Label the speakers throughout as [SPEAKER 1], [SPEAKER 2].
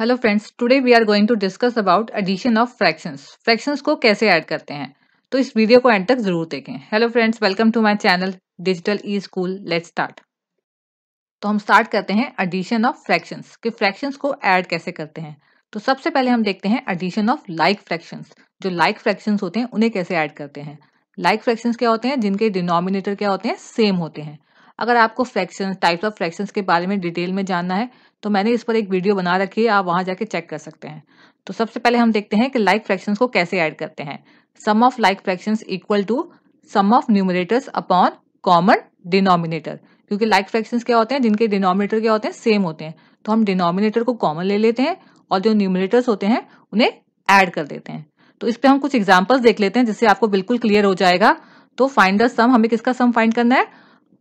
[SPEAKER 1] hello friends today we are going to discuss about addition of fractions fractions को कैसे add करते हैं तो इस वीडियो को एंड तक जरूर देखें hello friends welcome to my channel digital e school let's start तो हम स्टार्ट करते हैं एडिशन ऑफ फ्रैक्शंस कि फ्रैक्शंस को ऐड कैसे करते हैं तो सबसे पहले हम देखते हैं एडिशन ऑफ लाइक फ्रैक्शंस जो लाइक like फ्रैक्शंस होते हैं उन्हें कैसे ऐड करते हैं लाइक like फ्रैक्शंस क्या होते हैं जिनके डिनोमिनेटर क्या होते हैं सेम होते हैं अगर आपको फ्रैक्शन टाइप्स ऑफ फ्रैक्शंस के बारे में डिटेल में जानना है तो मैंने इस पर एक वीडियो बना रखी है आप वहां जाके चेक कर सकते हैं तो सबसे पहले हम देखते हैं कि लाइक फ्रैक्शंस को कैसे ऐड करते हैं sum of like fractions equal to sum of numerators upon common denominator क्योंकि लाइक फ्रैक्शंस क्या होते हैं जिनके डिनोमिनेटर क्या होते हैं सेम होते हैं तो हम डिनोमिनेटर को कॉमन ले लेते हैं और जो न्यूमिनेटर्स होते हैं उन्हें ऐड कर देते हैं तो इस पर हम कुछ एग्जाम्पल्स देख लेते हैं जिससे आपको बिल्कुल क्लियर हो जाएगा तो फाइंड द सम हमें किसका सम फाइंड करना है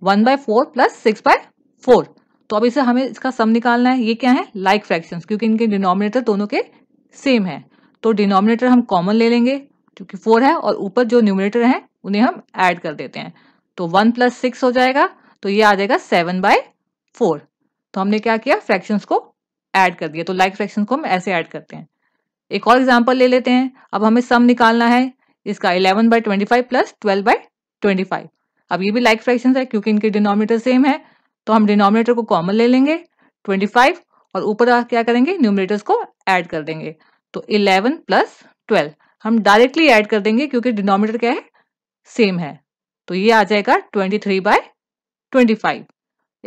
[SPEAKER 1] one by four plus six by four तो अब इसे हमें इसका सम निकालना है ये क्या है लाइक like फ्रैक्शंस क्योंकि इनके डिनोमिनेटर दोनों के सेम है तो डिनोमिनेटर हम कॉमन ले लेंगे क्योंकि फोर है और ऊपर जो न्यूमिनेटर हैं उन्हें हम ऐड कर देते हैं तो वन प्लस सिक्स हो जाएगा तो ये आ जाएगा सेवन बाय फोर तो हमने क्या किया फ्रैक्शंस को ऐड कर दिया तो लाइक like फ्रैक्शन को हम ऐसे ऐड करते हैं एक और एग्जाम्पल ले लेते हैं अब हमें सम निकालना है इसका eleven by twenty five plus twelve by twenty five अब ये भी लाइक like फ्रैक्शन है क्योंकि इनके डिनोमिनेटर सेम है तो हम डिनोमिनेटर को कॉमन ले लेंगे 25 और ऊपर क्या करेंगे न्यूमिनेटर्स को ऐड कर देंगे तो 11 प्लस 12 हम डायरेक्टली ऐड कर देंगे क्योंकि डिनोमिनेटर क्या है सेम है तो ये आ जाएगा 23 थ्री बाय ट्वेंटी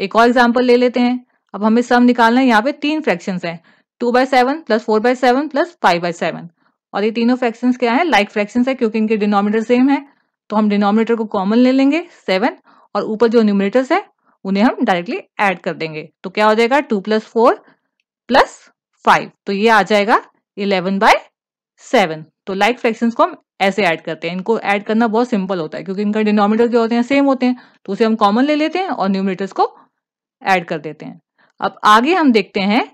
[SPEAKER 1] एक और एग्जाम्पल ले लेते हैं अब हमें सम निकालना है यहाँ पे तीन फ्रैक्शन हैं two by seven plus four by seven plus five by seven और ये तीनों फ्रैक्शन क्या है लाइक like फ्रैक्शन है क्योंकि इनके डिनोमिनेटर सेम है तो हम डिनोमिनेटर को कॉमन ले लेंगे सेवन और ऊपर जो न्यूमिनेटर्स है उन्हें हम डायरेक्टली ऐड कर देंगे तो क्या हो जाएगा two plus four plus five तो ये आ जाएगा इलेवन बाय सेवन तो लाइक फ्रैक्शन को हम ऐसे ऐड करते हैं इनको ऐड करना बहुत सिंपल होता है क्योंकि इनका डिनोमिनेटर क्या होते हैं सेम होते हैं तो उसे हम कॉमन ले लेते हैं और न्यूमिनेटर्स को ऐड कर देते हैं अब आगे हम देखते हैं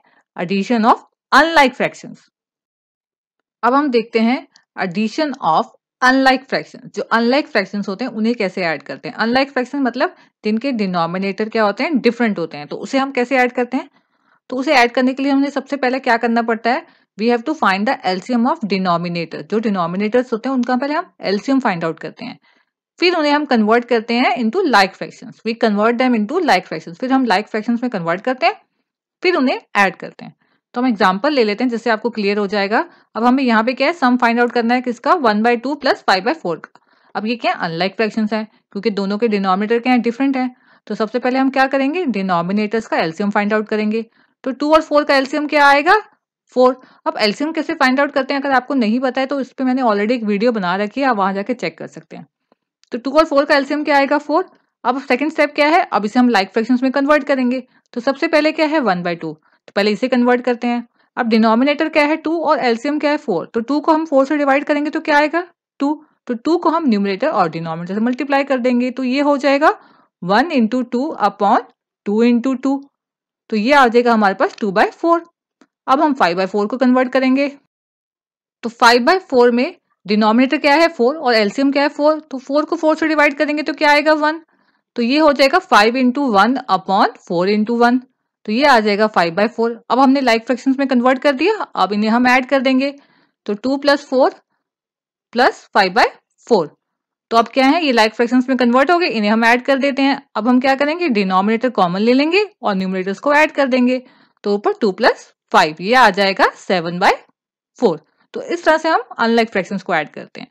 [SPEAKER 1] एडिशन ऑफ अनलाइक फ्रैक्शंस अब हम देखते हैं एडिशन ऑफ अनलाइक फ्रैक्शन जो अनलाइक फ्रैक्शन होते हैं उन्हें कैसे ऐड करते हैं अनलाइक फ्रैक्शन मतलब जिनके डिनोमिनेटर क्या होते हैं डिफरेंट होते हैं तो उसे हम कैसे ऐड करते हैं तो उसे ऐड करने के लिए हमें सबसे पहले क्या करना पड़ता है we have to find the LCM of denominator जो डिनोमिनेटर्स होते हैं उनका पहले हम एल्सियम फाइंड आउट करते हैं फिर उन्हें हम कन्वर्ट करते हैं into like fractions we convert them into like fractions फिर हम लाइक like फ्रैक्शंस में कन्वर्ट करते हैं फिर उन्हें ऐड करते हैं तो हम एग्जाम्पल ले लेते हैं जिससे आपको क्लियर हो जाएगा अब हमें यहाँ पे क्या है सम फाइंड आउट करना है किसका one by two plus five by four का अब ये क्या अनलाइक फ्रैक्शन है क्योंकि दोनों के डिनोमिनेटर क्या है डिफरेंट है तो सबसे पहले हम क्या करेंगे डिनोमिनेटर्स का एल्सियम फाइंड आउट करेंगे तो टू और फोर का एल्सियम क्या आएगा फोर अब एल्सियम कैसे फाइंड आउट करते हैं अगर आपको नहीं पता है तो उस पर मैंने ऑलरेडी एक वीडियो बना रखी है आप वहां जाके चेक कर सकते हैं तो टू और फोर का एल्सियम क्या आएगा फोर अब सेकंड स्टेप क्या है अब इसे हम लाइक फ्रैक्शंस में कन्वर्ट करेंगे तो सबसे पहले क्या है वन बाय टू तो पहले इसे कन्वर्ट करते हैं अब डिनोमिनेटर क्या है टू और एल्सियम क्या है फोर तो टू को हम फोर से डिवाइड करेंगे तो क्या आएगा टू तो टू को हम न्यूमिनेटर और डिनोमिनेटर से मल्टीप्लाई कर देंगे तो ये हो जाएगा one into two upon two into two तो ये आ जाएगा हमारे पास टू बाय फोर अब हम फाइव बाय फोर को कन्वर्ट करेंगे तो फाइव बाय फोर में डिनोमिनेटर क्या है फोर और एल्सियम क्या है फोर तो फोर को फोर से डिवाइड करेंगे तो क्या आएगा वन तो ये हो जाएगा five into one upon four into one तो ये आ जाएगा फाइव बाय फोर अब हमने लाइक फ्रैक्शंस में कन्वर्ट कर दिया अब इन्हें हम ऐड कर देंगे तो two plus four plus five by four तो अब क्या है ये लाइक फ्रैक्शंस में कन्वर्ट हो गए इन्हें हम ऐड कर देते हैं अब हम क्या करेंगे डिनोमिनेटर कॉमन ले लेंगे और न्यूमिनेटर्स को ऐड कर देंगे तो ऊपर टू प्लस फाइव ये आ जाएगा सेवन बाय फोर तो इस तरह से हम अनलाइक फ्रैक्शंस को ऐड करते हैं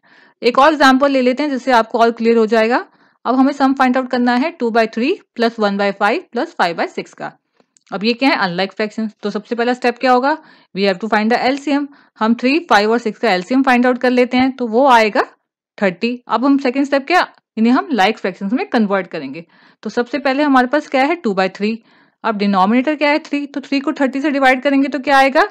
[SPEAKER 1] एक और एग्जाम्पल ले लेते हैं जिससे आपको और क्लियर हो जाएगा अब हमें सम फाइंड आउट करना है two by three plus one by five plus five by six का अब ये क्या है अनलाइक फ्रैक्शन तो सबसे पहला स्टेप क्या होगा we have to find the LCM हम थ्री फाइव और सिक्स का एलसीएम फाइंड आउट कर लेते हैं तो वो आएगा थर्टी अब हम सेकेंड स्टेप क्या इन्हें हम लाइक like फ्रैक्शन में कन्वर्ट करेंगे तो सबसे पहले हमारे पास क्या है टू बाय थ्री अब डिनोमिनेटर क्या है थ्री तो थ्री को थर्टी से डिवाइड करेंगे तो क्या आएगा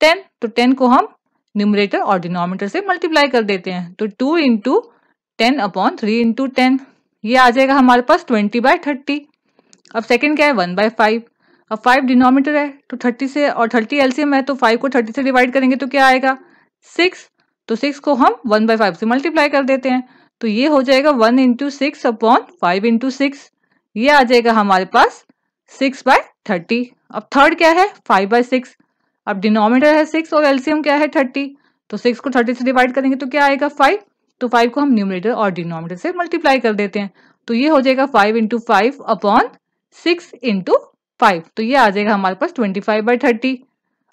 [SPEAKER 1] टेन तो टेन को हम न्यूमरेटर और डिनोमिनेटर से मल्टीप्लाई कर देते हैं तो two into ten upon three into ten ये आ जाएगा हमारे पास ट्वेंटी बाय थर्टी अब सेकेंड क्या है वन बाय फाइव अब फाइव डिनोमीटर है तो थर्टी से और थर्टी एलसीएम है तो फाइव को थर्टी से डिवाइड करेंगे तो क्या आएगा सिक्स तो सिक्स को हम वन बाई फाइव से मल्टीप्लाई कर देते हैं तो ये हो जाएगा one into six upon five into six ये आ जाएगा हमारे पास सिक्स बाय थर्टी अब थर्ड क्या है फाइव बाय सिक्स अब डिनोमीटर है सिक्स और एलसीएम क्या है थर्टी तो सिक्स को थर्टी से डिवाइड करेंगे तो क्या आएगा फाइव तो फाइव को हम न्यूमिनेटर और डिनोमीटर से मल्टीप्लाई कर देते हैं तो ये हो जाएगा five into five upon six into five तो ये आ जाएगा हमारे पास ट्वेंटी फाइव बाई थर्टी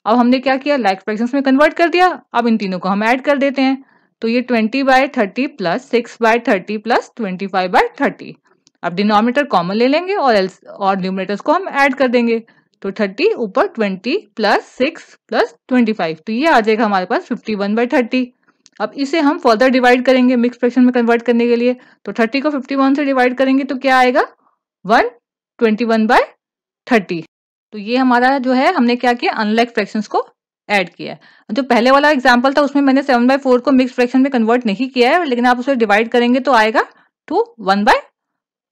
[SPEAKER 1] अब हमने क्या किया लाइक like फ्रैक्शंस में कन्वर्ट कर दिया अब इन तीनों को हम ऐड कर देते हैं तो ये twenty by thirty plus six by thirty plus twenty five by thirty अब डिनोमिनेटर कॉमन ले लेंगे और एल्स और न्यूमिनेटर्स को हम ऐड कर देंगे तो थर्टी ऊपर twenty plus six plus twenty five तो ये आ जाएगा हमारे पास फिफ्टी वन बाई थर्टी अब इसे हम फर्दर डिवाइड करेंगे मिक्स फ्रैक्शन में कन्वर्ट करने के लिए तो थर्टी को फिफ्टी वन से डिवाइड करेंगे तो क्या आएगा one twenty one by thirty तो ये हमारा जो है हमने क्या किया अनलाइक फ्रैक्शंस को ऐड किया है जो पहले वाला एग्जाम्पल था उसमें मैंने सेवन बाई फोर को मिक्स फ्रैक्शन में कन्वर्ट नहीं किया है लेकिन आप उसे डिवाइड करेंगे तो आएगा टू वन बाय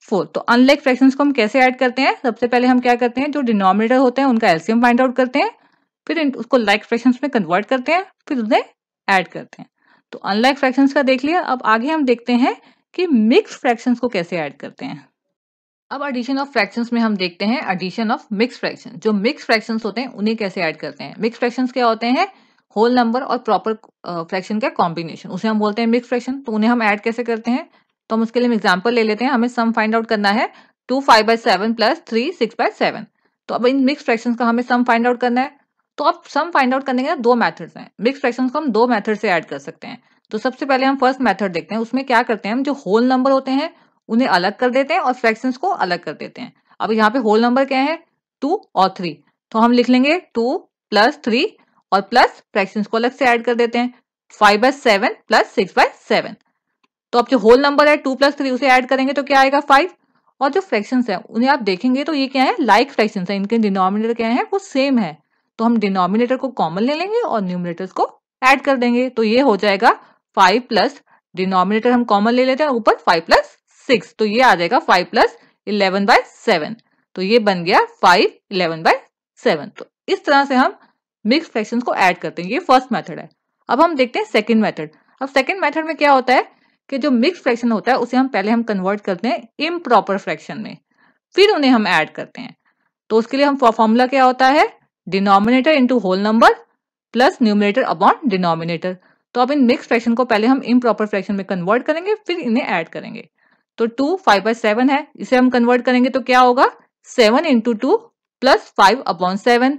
[SPEAKER 1] फोर तो अनलाइक फ्रैक्शंस को हम कैसे ऐड करते हैं सबसे पहले हम क्या करते हैं जो डिनोमिनेटर होते हैं उनका एल्सियम फाइंड आउट करते हैं फिर उसको लाइक फ्रैक्शंस में कन्वर्ट करते हैं फिर उन्हें ऐड करते हैं तो अनलाइक फ्रैक्शंस का देख लिया अब आगे हम देखते हैं कि मिक्स फ्रैक्शंस को कैसे ऐड करते हैं अब एडिशन ऑफ फ्रैक्शंस में हम देखते हैं एडिशन ऑफ मिक्स फ्रैक्शन जो मिक्स फ्रैक्शंस होते हैं उन्हें कैसे ऐड करते हैं मिक्स फ्रैक्शंस क्या होते हैं होल नंबर और प्रॉपर फ्रैक्शन का कॉम्बिनेशन उसे हम बोलते हैं मिक्स फ्रैक्शन तो उन्हें हम ऐड कैसे करते हैं तो हम उसके लिए एग्जाम्पल ले लेते हैं हमें सम फाइंड आउट करना है two five by seven plus three six by seven तो अब इन मिक्स फ्रैक्शन का हमें सम फाइंड आउट करना है तो अब सम फाइंड आउट करने के दो मैथड्स हैं मिक्स फ्रैक्शन को हम दो मैथड से ऐड कर सकते हैं तो सबसे पहले हम फर्स्ट मैथड देखते हैं उसमें क्या करते हैं हम जो होल नंबर होते हैं उन्हें अलग कर देते हैं और फ्रैक्शंस को अलग कर देते हैं अब यहाँ पे होल नंबर क्या है टू और थ्री तो हम लिख लेंगे टू प्लस थ्री और प्लस फ्रैक्शंस को अलग से ऐड कर देते हैं five by seven plus six by seven तो अब जो होल नंबर है टू प्लस थ्री उसे ऐड करेंगे तो क्या आएगा फाइव और जो फ्रैक्शंस है उन्हें आप देखेंगे तो ये क्या है लाइक like फ्रैक्शन है इनके डिनोमिनेटर क्या है वो सेम है तो हम डिनोमिनेटर को कॉमन ले लेंगे और न्यूमिनेटर को ऐड कर देंगे तो ये हो जाएगा फाइव प्लस डिनोमिनेटर हम कॉमन ले लेते हैं ऊपर फाइव प्लस सिक्स तो ये आ जाएगा five plus eleven by seven तो ये बन गया फाइव इलेवन बाय सेवन तो इस तरह से हम मिक्स फ्रैक्शन को ऐड करते हैं ये फर्स्ट मेथड है अब हम देखते हैं सेकेंड मैथड अब सेकेंड मैथड में क्या होता है कि जो मिक्स फ्रैक्शन होता है उसे हम पहले हम कन्वर्ट करते हैं इम्प्रॉपर फ्रैक्शन में फिर उन्हें हम ऐड करते हैं तो उसके लिए हम फॉर्मूला क्या होता है denominator into whole number plus numerator upon denominator तो अब इन मिक्स फ्रैक्शन को पहले हम इम्प्रॉपर फ्रैक्शन में कन्वर्ट करेंगे फिर इन्हें ऐड करेंगे तो टू फाइव बाई सेवन है इसे हम कन्वर्ट करेंगे तो क्या होगा seven into two plus five upon seven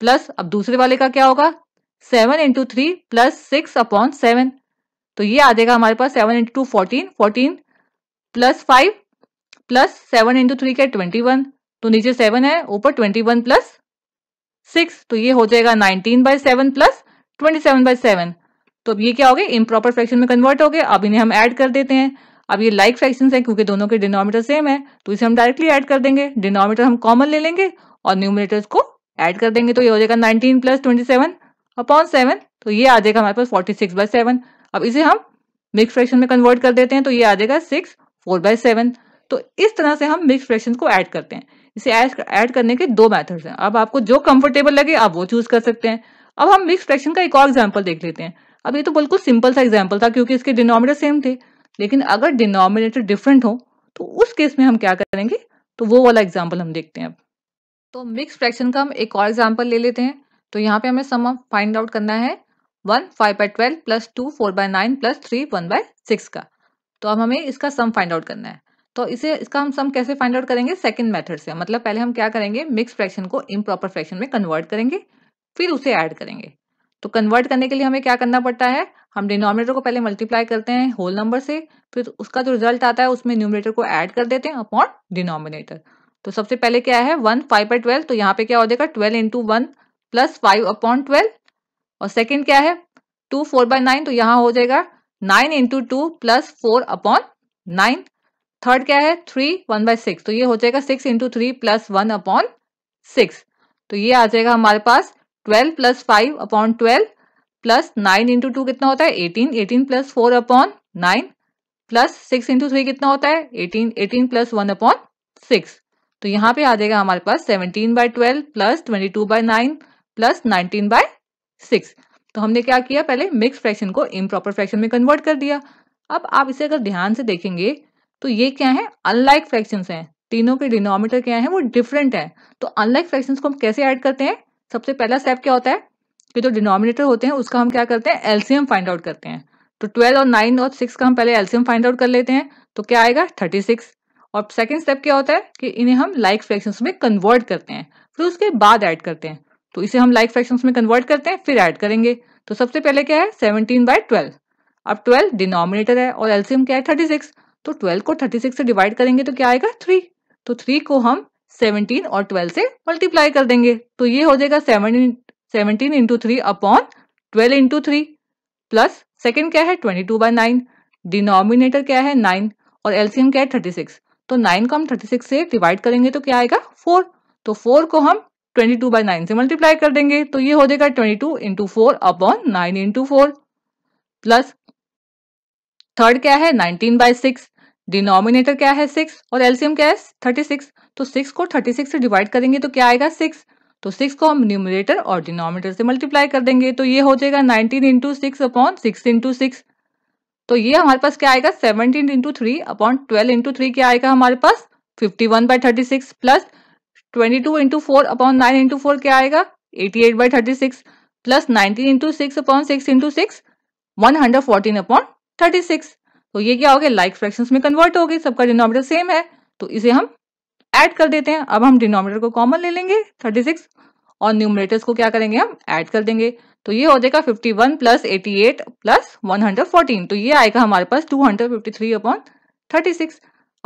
[SPEAKER 1] plus अब दूसरे वाले का क्या होगा seven into three plus six upon seven तो ये आ जाएगा हमारे पास seven into two fourteen fourteen plus five plus seven into three क्या ट्वेंटी वन तो नीचे सेवन है ऊपर ट्वेंटी वन प्लस सिक्स तो ये हो जाएगा nineteen by seven plus twenty seven by seven तो अब ये क्या हो गया इम्प्रॉपर फ्रैक्शन में कन्वर्ट हो गए अब इन्हें हम ऐड कर देते हैं अब ये लाइक फ्रैक्शन है क्योंकि दोनों के डिनोमीटर सेम है तो इसे हम डायरेक्टली ऐड कर देंगे डिनोमीटर हम कॉमन ले लेंगे और न्यूमिनेटर्स को ऐड कर देंगे तो ये हो जाएगा nineteen plus twenty seven upon seven तो ये आ जाएगा हमारे पास फोर्टी सिक्स बाय सेवन अब इसे हम मिक्स फ्रैक्शन में कन्वर्ट कर देते हैं तो ये आ जाएगा सिक्स फोर बाय सेवन तो इस तरह से हम मिक्स फ्रैक्शन को ऐड करते हैं इसे ऐड करने के दो मेथड्स हैं अब आपको जो कंफर्टेबल लगे आप वो चूज कर सकते हैं अब हम मिक्स फ्रैक्शन का एक और एग्जाम्पल देख लेते हैं अब ये तो बिल्कुल सिंपल सा एग्जाम्पल था क्योंकि इसके डिनोमिनेटर सेम थे लेकिन अगर डिनोमिनेटर डिफरेंट हो तो उस केस में हम क्या करेंगे तो वो वाला एग्जाम्पल हम देखते हैं अब तो मिक्स फ्रैक्शन का हम एक और एग्जाम्पल ले लेते हैं तो यहाँ पे हमें सम फाइंड आउट करना है one five by twelve plus two four by nine plus three one by six का तो अब हमें इसका सम फाइंड आउट करना है तो इसे इसका हम सम कैसे फाइंड आउट करेंगे सेकंड मेथड से मतलब पहले हम क्या करेंगे मिक्स फ्रैक्शन को इम्प्रॉपर फ्रैक्शन में कन्वर्ट करेंगे फिर उसे ऐड करेंगे तो कन्वर्ट करने के लिए हमें क्या करना पड़ता है हम डिनोमिनेटर को पहले मल्टीप्लाई करते हैं होल नंबर से फिर उसका जो रिजल्ट आता है उसमें न्यूमिनेटर को ऐड कर देते हैं अपॉन डिनोमिनेटर तो सबसे पहले क्या है वन फाइव बाई ट्वेल्व तो यहाँ पे क्या हो जाएगा twelve into one plus five upon twelve और सेकेंड क्या है टू फोर बाय नाइन तो यहाँ हो जाएगा nine into two plus four upon nine third क्या है थ्री वन बाय सिक्स तो ये हो जाएगा six into three plus one upon six तो ये आ जाएगा हमारे पास twelve plus five upon twelve plus nine into two कितना होता है eighteen eighteen plus four upon nine plus six into three कितना होता है eighteen eighteen plus one upon six तो यहाँ पे आ जाएगा हमारे पास seventeen by twelve plus twenty two by nine plus nineteen by six तो हमने क्या किया पहले मिक्स फ्रैक्शन को इम्प्रॉपर फ्रैक्शन में कन्वर्ट कर दिया अब आप इसे अगर ध्यान से देखेंगे तो ये क्या है अनलाइक फ्रैक्शन है तीनों के डिनोमीटर क्या है वो डिफरेंट है तो अनलाइक फ्रैक्शन को हम कैसे ऐड करते हैं सबसे पहला स्टेप क्या होता है के जो डिनोमिनेटर होते हैं उसका हम क्या करते हैं एल्सियम फाइंड आउट करते हैं तो ट्वेल्व और नाइन और सिक्स का हम पहले एलसीएम फाइंड आउट कर लेते हैं तो क्या आएगा थर्टी सिक्स और सेकेंड स्टेप क्या होता है कि इन्हें हम लाइक फ्रैक्शंस में कन्वर्ट करते हैं फिर उसके बाद ऐड करते हैं तो इसे हम लाइक फ्रैक्शंस में कन्वर्ट करते हैं फिर ऐड करेंगे तो सबसे पहले क्या है सेवनटीन बाय ट्वेल्व अब ट्वेल्व डिनोमिनेटर है और एल्सियम क्या है थर्टी सिक्स तो ट्वेल्व को थर्टी सिक्स से डिवाइड करेंगे तो क्या आएगा थ्री तो थ्री को हम सेवनटीन और ट्वेल्व से मल्टीप्लाई कर देंगे तो ये हो जाएगा seventeen seventeen into three upon twelve into three plus second क्या है twenty two by nine denominator क्या है नाइन और एल्सियम क्या है थर्टी सिक्स तो नाइन को हम थर्टी सिक्स से डिवाइड करेंगे तो क्या आएगा फोर तो फोर को हम ट्वेंटी टू बाई नाइन से मल्टीप्लाई कर देंगे तो ये हो जाएगा twenty two into four upon nine into four plus third क्या है नाइनटीन बाई सिक्स डिनोमिनेटर क्या है सिक्स और एलसीएम क्या है थर्टी सिक्स तो सिक्स को थर्टी सिक्स से डिवाइड करेंगे तो क्या आएगा सिक्स तो सिक्स को हम न्यूमिनेटर और डिनोमिनेटर से मल्टीप्लाई कर देंगे तो ये हो जाएगा nineteen into six upon six into six तो ये हमारे पास क्या आएगा seventeen into three upon twelve into three क्या आएगा हमारे पास fifty one by thirty six plus twenty two into four upon nine into four क्या आएगा eighty eight by thirty six plus nineteen into six upon six into six one hundred fourteen upon thirty six तो ये क्या हो गया like fractions में convert हो गए सबका डिनोमिनेटर सेम है तो इसे हम ऐड कर देते हैं अब हम डिनोमिनेटर को कॉमन ले लेंगे थर्टी सिक्स और न्यूमरेटर्स को क्या करेंगे हम ऐड कर देंगे तो ये हो जाएगा fifty one plus eighty eight plus one hundred fourteen तो ये आएगा हमारे पास two hundred fifty three upon thirty six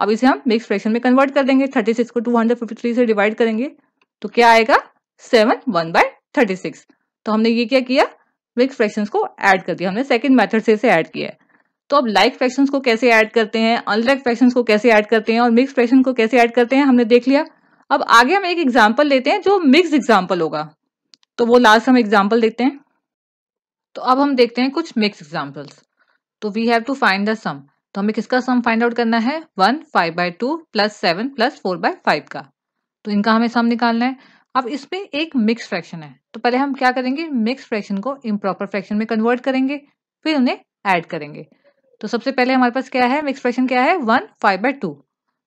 [SPEAKER 1] अब इसे हम मिक्स फ्रैक्शन में कन्वर्ट कर देंगे थर्टी सिक्स को टू हंड्रेड फिफ्टी थ्री से डिवाइड करेंगे तो क्या आएगा seven one by thirty six तो हमने ये क्या किया मिक्स फ्रैक्शन को ऐड कर दिया हमने सेकेंड मैथड से इसे ऐड किया है तो अब लाइक like को कैसे ऐड करते हैं अनलाइक फ्रैक्शन को कैसे ऐड करते हैं और मिक्स फ्रैक्शन को कैसे ऐड करते हैं हमने देख लिया अब आगे हम एक एग्जाम्पल लेते हैं जो मिक्स एग्जाम्पल होगा तो वो लास्ट हम एग्जाम्पल देखते हैं तो अब हम देखते हैं कुछ मिक्स एग्जाम्पल्स तो we have to find the sum तो हमें किसका सम फाइंड आउट करना है one five by two plus seven plus four by five का तो इनका हमें सम निकालना है अब इसमें एक मिक्स फ्रैक्शन है तो पहले हम क्या करेंगे मिक्स फ्रैक्शन को इम्प्रॉपर फ्रैक्शन में कन्वर्ट करेंगे फिर उन्हें ऐड करेंगे तो सबसे पहले हमारे पास क्या है एक्सप्रेशन क्या है वन फाइव बाई टू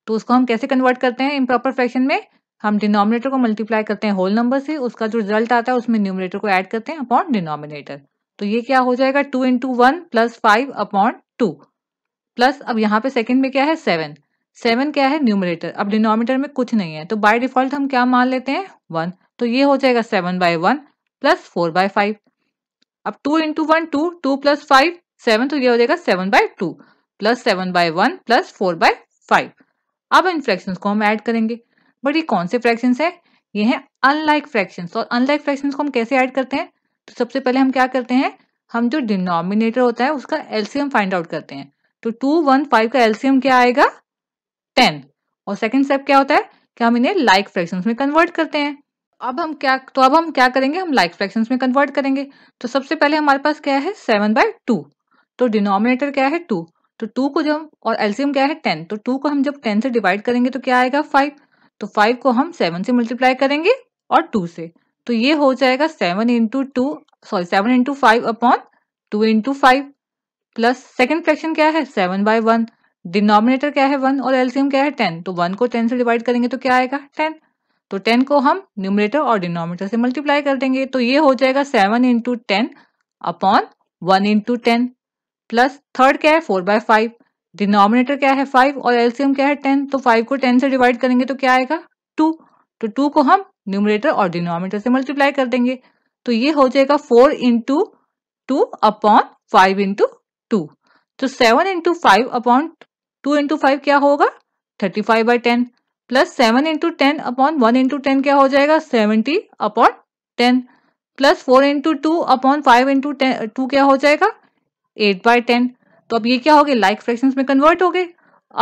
[SPEAKER 1] तो उसको हम कैसे कन्वर्ट करते हैं इम्प्रॉपर फ्रैक्शन में हम डिनोमिनेटर को मल्टीप्लाई करते हैं होल नंबर से उसका जो रिजल्ट आता है उसमें न्यूमिनेटर को ऐड करते हैं अपॉन डिनोमिनेटर तो ये क्या हो जाएगा two into one plus five upon two plus अब यहाँ पे सेकंड में क्या है सेवन सेवन क्या है न्यूमिनेटर अब डिनोमिनेटर में कुछ नहीं है तो बाय डिफॉल्ट हम क्या मान लेते हैं वन तो ये हो जाएगा seven by one plus four by five अब two into one two two plus five seven तो ये हो जाएगा seven by two plus seven by one plus four by five अब इन फ्रैक्शंस को हम ऐड करेंगे बट ये कौन से फ्रैक्शंस है ये हैं अनलाइक फ्रैक्शंस और अनलाइक फ्रैक्शंस को हम कैसे ऐड करते हैं तो सबसे पहले हम क्या करते हैं हम जो डिनोमिनेटर होता है उसका एलसीएम फाइंड आउट करते हैं तो टू वन फाइव का एलसीएम क्या आएगा टेन और सेकेंड स्टेप क्या होता है कि हम इन्हें लाइक फ्रैक्शन फ्रैक्शंस में कन्वर्ट करते हैं अब हम क्या तो अब हम क्या करेंगे हम लाइक like फ्रैक्शंस में कन्वर्ट करेंगे तो सबसे पहले हमारे पास क्या है सेवन बाय टू तो डिनोमिनेटर क्या है टू तो टू को जब और एल्सियम क्या है टेन तो टू को हम जब टेन से डिवाइड करेंगे तो क्या आएगा फाइव तो फाइव को हम सेवन से मल्टीप्लाई करेंगे और टू से तो ये हो जाएगा seven into two sorry seven into five upon two into five plus second fraction क्या है सेवन बाय वन डिनोमिनेटर क्या है वन और एल्सियम क्या है टेन तो वन को टेन से डिवाइड करेंगे तो क्या आएगा टेन तो टेन को हम न्यूमिनेटर और डिनोमिनेटर से मल्टीप्लाई कर देंगे तो ये हो जाएगा seven into ten upon one into ten plus third क्या है फोर बाय फाइव डिनोमिनेटर क्या है फाइव और एलसीएम क्या है टेन तो फाइव को टेन से डिवाइड करेंगे तो क्या आएगा टू तो टू को हम न्यूमिनेटर और डिनोमिनेटर से मल्टीप्लाई कर देंगे तो ये हो जाएगा four into two upon five into two तो seven into five upon two into five क्या होगा thirty five by ten plus seven into ten upon one into ten क्या हो जाएगा seventy upon ten plus four into two upon five into two क्या हो जाएगा eight by ten तो अब ये क्या हो गए लाइक फ्रैक्शंस में कन्वर्ट हो गए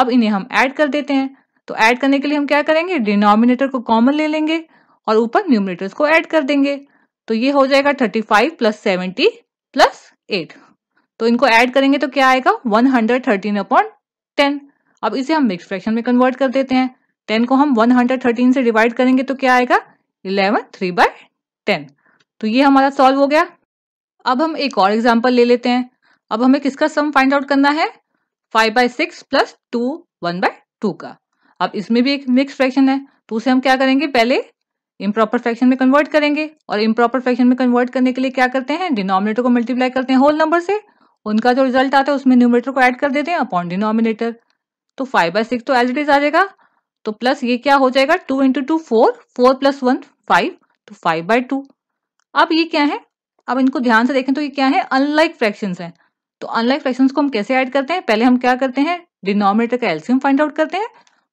[SPEAKER 1] अब इन्हें हम ऐड कर देते हैं तो ऐड करने के लिए हम क्या करेंगे डिनोमिनेटर को कॉमन ले लेंगे और ऊपर न्यूमिनेटर्स को ऐड कर देंगे तो ये हो जाएगा thirty five plus seventy plus eight तो इनको ऐड करेंगे तो क्या आएगा one hundred thirteen upon ten अब इसे हम मिक्स फ्रैक्शन में कन्वर्ट कर देते हैं टेन को हम वन हंड्रेड थर्टीन से डिवाइड करेंगे तो क्या आएगा इलेवन थ्री बाय टेन तो ये हमारा सॉल्व हो गया अब हम एक और एग्जाम्पल ले लेते हैं अब हमें किसका सम फाइंड आउट करना है five by six plus two one by two का अब इसमें भी एक मिक्स फ्रैक्शन है तो उसे हम क्या करेंगे पहले इम्प्रॉपर फ्रैक्शन में कन्वर्ट करेंगे और इम्प्रॉपर फ्रैक्शन में कन्वर्ट करने के लिए क्या करते हैं डिनोमिनेटर को मल्टीप्लाई करते हैं होल नंबर से उनका जो रिजल्ट आता है उसमें न्यूमिनेटर को ऐड कर देते हैं अपॉन डिनोमिनेटर तो फाइव बाय सिक्स तो एज इट इज आ जाएगा तो प्लस ये क्या हो जाएगा two into two four four plus one five तो फाइव बाई टू अब ये क्या है अब इनको ध्यान से देखें तो ये क्या है अनलाइक फ्रैक्शन है तो अनलाइक फ्रैक्शंस को हम कैसे ऐड करते हैं पहले हम क्या करते हैं डिनोमिनेटर का एल्सियम फाइंड आउट करते हैं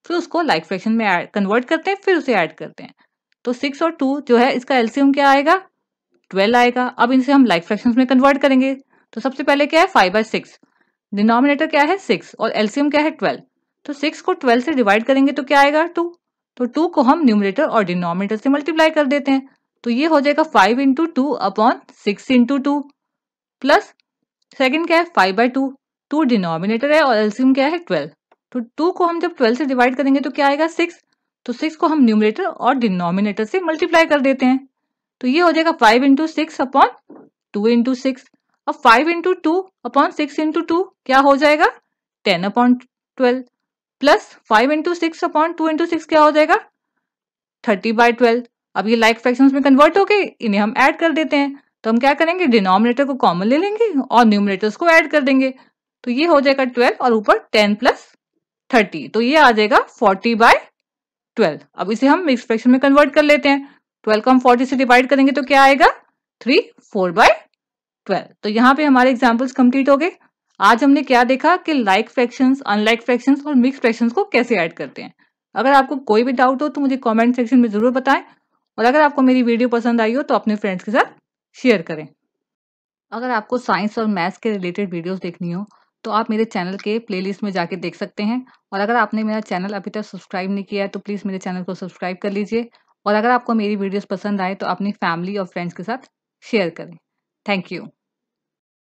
[SPEAKER 1] फिर उसको लाइक like फ्रैक्शन में कन्वर्ट करते हैं फिर उसे ऐड करते हैं तो सिक्स और टू जो है इसका एल्सियम क्या आएगा ट्वेल्व आएगा अब इनसे हम लाइक like फ्रैक्शन में कन्वर्ट करेंगे तो सबसे पहले क्या है फाइव बाई सिक्स डिनोमिनेटर क्या है सिक्स और एल्सियम क्या है ट्वेल्व तो सिक्स को ट्वेल्व से डिवाइड करेंगे तो क्या आएगा टू तो टू को हम न्यूमिनेटर और डिनोमिनेटर से मल्टीप्लाई कर देते हैं तो ये हो जाएगा five into two upon six into two plus second क्या है five by two two denominator है और एल्सियम क्या है ट्वेल्व तो टू को हम जब ट्वेल्व से डिवाइड करेंगे तो क्या आएगा सिक्स तो सिक्स को हम न्यूमिनेटर और डिनोमिनेटर से मल्टीप्लाई कर देते हैं तो ये हो जाएगा five into six upon two into six और five into two upon six into two क्या हो जाएगा ten upon twelve plus five into six upon two into six क्या हो जाएगा थर्टी बाय ट्वेल्व अब ये लाइक like फ्रैक्शंस में कन्वर्ट होके इन्हें हम ऐड कर देते हैं तो हम क्या करेंगे डिनोमिनेटर को कॉमन ले लेंगे और न्यूमिनेटर्स को ऐड कर देंगे तो ये हो जाएगा ट्वेल्व और ऊपर टेन प्लस थर्टी तो ये आ जाएगा फोर्टी बाय ट्वेल्व अब इसे हम मिक्स फ्रैक्शन में कन्वर्ट कर लेते हैं ट्वेल्व को हम फोर्टी से डिवाइड करेंगे तो क्या आएगा थ्री फोर बाय ट्वेल्व तो यहाँ पे हमारे एग्जाम्पल्स कंप्लीट हो गए आज हमने क्या देखा कि लाइक फ्रैक्शन अनलाइक फ्रैक्शन और मिक्स फ्रैक्शन को कैसे ऐड करते हैं अगर आपको कोई भी डाउट हो तो मुझे कॉमेंट सेक्शन में ज़रूर बताएं और अगर आपको मेरी वीडियो पसंद आई हो तो अपने फ्रेंड्स के साथ शेयर करें अगर आपको साइंस और मैथ्स के रिलेटेड वीडियोस देखनी हो तो आप मेरे चैनल के प्लेलिस्ट में जाके देख सकते हैं और अगर आपने मेरा चैनल अभी तक सब्सक्राइब नहीं किया है तो प्लीज़ मेरे चैनल को सब्सक्राइब कर लीजिए और अगर आपको मेरी वीडियोज़ पसंद आए तो अपनी फैमिली और फ्रेंड्स के साथ शेयर करें थैंक यू